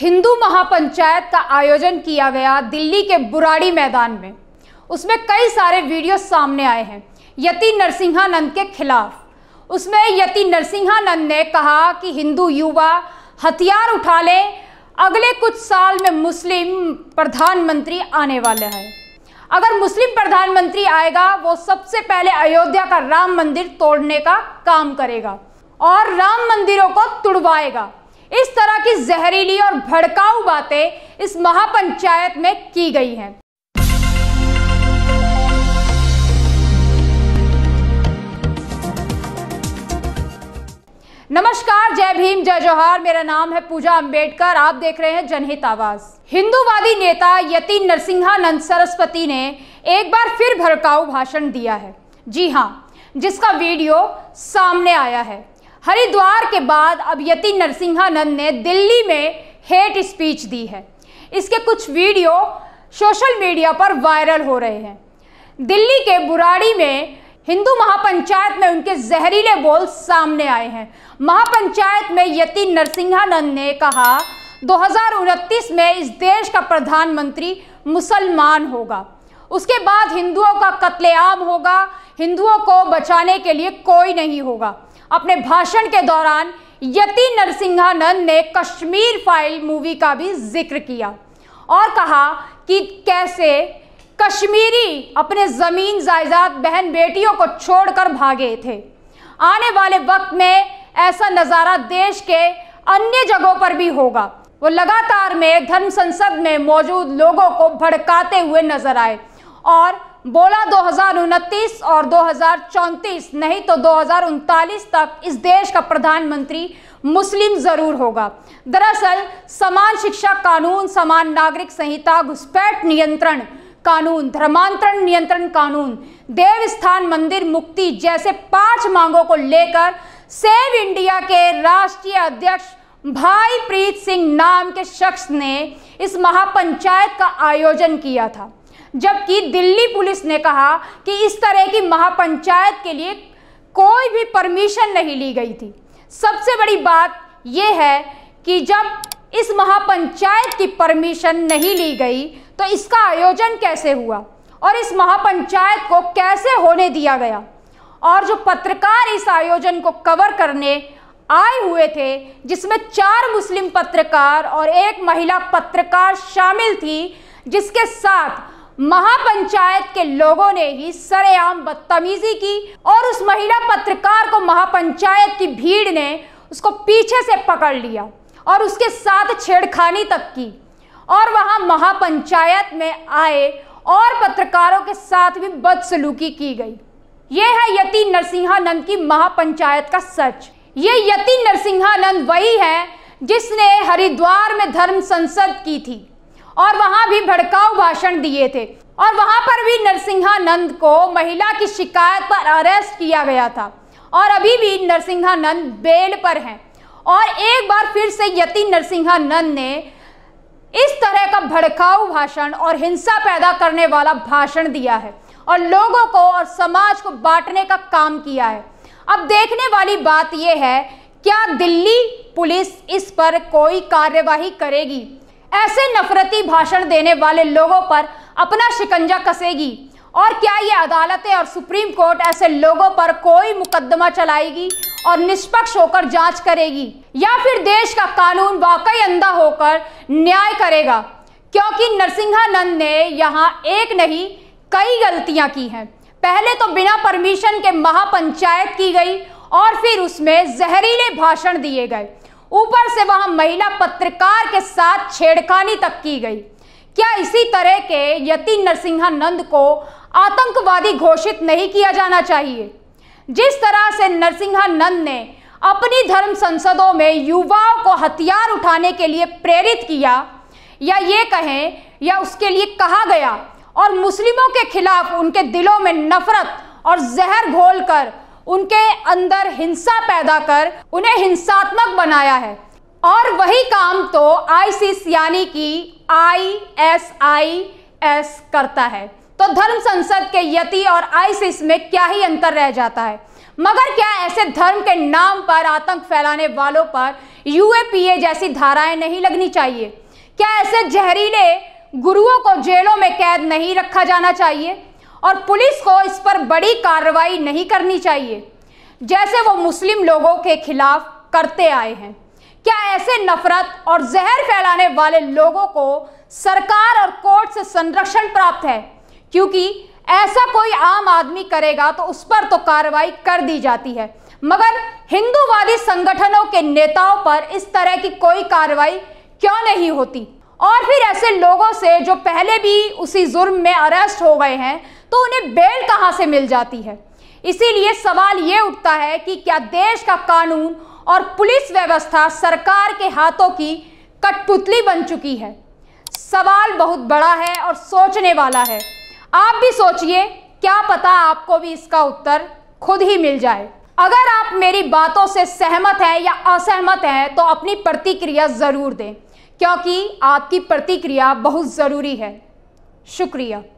हिंदू महापंचायत का आयोजन किया गया दिल्ली के बुराड़ी मैदान में उसमें कई सारे वीडियो सामने आए हैं यति नरसिंहानंद के खिलाफ उसमें यति नरसिंहानंद ने कहा कि हिंदू युवा हथियार उठा लें अगले कुछ साल में मुस्लिम प्रधानमंत्री आने वाले हैं अगर मुस्लिम प्रधानमंत्री आएगा वो सबसे पहले अयोध्या का राम मंदिर तोड़ने का काम करेगा और राम मंदिरों को तुड़वाएगा इस तरह की जहरीली और भड़काऊ बातें इस महापंचायत में की गई हैं नमस्कार जय भीम जय जोहार मेरा नाम है पूजा अंबेडकर आप देख रहे हैं जनहित आवाज हिंदूवादी नेता यती नरसिंहानंद सरस्वती ने एक बार फिर भड़काऊ भाषण दिया है जी हाँ जिसका वीडियो सामने आया है हरिद्वार के बाद अब यति नरसिंहानंद ने दिल्ली में हेट स्पीच दी है इसके कुछ वीडियो सोशल मीडिया पर वायरल हो रहे हैं दिल्ली के बुराड़ी में हिंदू महापंचायत में उनके जहरीले बोल सामने आए हैं महापंचायत में यति नरसिंहानंद ने कहा दो में इस देश का प्रधानमंत्री मुसलमान होगा उसके बाद हिंदुओं का कत्लेआम होगा हिंदुओं को बचाने के लिए कोई नहीं होगा अपने भाषण के दौरान यति नरसिंहानंद ने कश्मीर फाइल मूवी का भी जिक्र किया और कहा कि कैसे कश्मीरी अपने ज़मीन जायदाद बहन बेटियों को छोड़कर भागे थे आने वाले वक्त में ऐसा नज़ारा देश के अन्य जगहों पर भी होगा वो लगातार में धर्म संसद में मौजूद लोगों को भड़काते हुए नजर आए और बोला दो और दो नहीं तो दो तक इस देश का प्रधानमंत्री मुस्लिम जरूर होगा दरअसल समान शिक्षा कानून समान नागरिक संहिता घुसपैठ नियंत्रण कानून धर्मांतरण नियंत्रण कानून देवस्थान मंदिर मुक्ति जैसे पांच मांगों को लेकर सेव इंडिया के राष्ट्रीय अध्यक्ष भाई प्रीत सिंह नाम के शख्स ने इस महापंचायत का आयोजन किया था जबकि दिल्ली पुलिस ने कहा कि इस तरह की महापंचायत के लिए कोई भी परमिशन नहीं ली गई थी सबसे बड़ी बात यह है कि जब इस महापंचायत की परमिशन नहीं ली गई तो इसका आयोजन कैसे हुआ और इस महापंचायत को कैसे होने दिया गया और जो पत्रकार इस आयोजन को कवर करने आए हुए थे जिसमें चार मुस्लिम पत्रकार और एक महिला पत्रकार शामिल थी जिसके साथ महापंचायत के लोगों ने ही सरेआम बदतमीजी की और उस महिला पत्रकार को महापंचायत की भीड़ ने उसको पीछे से पकड़ लिया और उसके साथ छेड़खानी तक की और वहां महापंचायत में आए और पत्रकारों के साथ भी बदसलूकी की गई ये है यति नरसिंहानंद की महापंचायत का सच ये यति नरसिंहानंद वही है जिसने हरिद्वार में धर्म संसद की थी और वहां भी भड़काऊ भाषण दिए थे और वहां पर भी नरसिंहानंद को महिला की शिकायत पर अरेस्ट किया गया था और अभी भी नरसिंहानंद बेल पर हैं और एक बार फिर से यति नरसिंहानंद ने इस तरह का भड़काऊ भाषण और हिंसा पैदा करने वाला भाषण दिया है और लोगों को और समाज को बांटने का काम किया है अब देखने वाली बात यह है क्या दिल्ली पुलिस इस पर कोई कार्यवाही करेगी ऐसे नफरती भाषण देने वाले लोगों पर अपना शिकंजा कसेगी और क्या ये अदालतें और सुप्रीम कोर्ट ऐसे लोगों पर कोई मुकदमा चलाएगी और निष्पक्ष होकर जांच करेगी या फिर देश का कानून वाकई अंधा होकर न्याय करेगा क्योंकि नरसिंहानंद ने यहाँ एक नहीं कई गलतियां की हैं पहले तो बिना परमिशन के महापंचायत की गई और फिर उसमें जहरीले भाषण दिए गए ऊपर से वहां महिला पत्रकार के साथ छेड़खानी तक की गई क्या इसी तरह के यति नरसिंहा नंद को आतंकवादी घोषित नहीं किया जाना चाहिए जिस तरह से नरसिंहा नंद ने अपनी धर्म संसदों में युवाओं को हथियार उठाने के लिए प्रेरित किया या ये कहें या उसके लिए कहा गया और मुस्लिमों के खिलाफ उनके दिलों में नफरत और जहर घोलकर उनके अंदर हिंसा पैदा कर उन्हें हिंसात्मक बनाया है और वही काम तो आईसीस यानी कि आई आई एस एस करता है तो धर्म संसद के यति और आईसीस में क्या ही अंतर रह जाता है मगर क्या ऐसे धर्म के नाम पर आतंक फैलाने वालों पर यूएपीए जैसी धाराएं नहीं लगनी चाहिए क्या ऐसे जहरीले गुरुओं को जेलों में कैद नहीं रखा जाना चाहिए और पुलिस को इस पर बड़ी कार्रवाई नहीं करनी चाहिए जैसे वो मुस्लिम लोगों के खिलाफ करते आए हैं क्या ऐसे नफरत और जहर फैलाने वाले लोगों को सरकार और कोर्ट से संरक्षण प्राप्त है क्योंकि ऐसा कोई आम आदमी करेगा तो उस पर तो कार्रवाई कर दी जाती है मगर हिंदूवादी संगठनों के नेताओं पर इस तरह की कोई कार्रवाई क्यों नहीं होती और फिर ऐसे लोगों से जो पहले भी उसी जुर्म में अरेस्ट हो गए हैं तो उन्हें बेल कहां से मिल जाती है इसीलिए सवाल ये उठता है कि क्या देश का कानून और पुलिस व्यवस्था सरकार के हाथों की कठपुतली बन चुकी है सवाल बहुत बड़ा है और सोचने वाला है आप भी सोचिए क्या पता आपको भी इसका उत्तर खुद ही मिल जाए अगर आप मेरी बातों से सहमत हैं या असहमत हैं तो अपनी प्रतिक्रिया ज़रूर दें क्योंकि आपकी प्रतिक्रिया बहुत ज़रूरी है शुक्रिया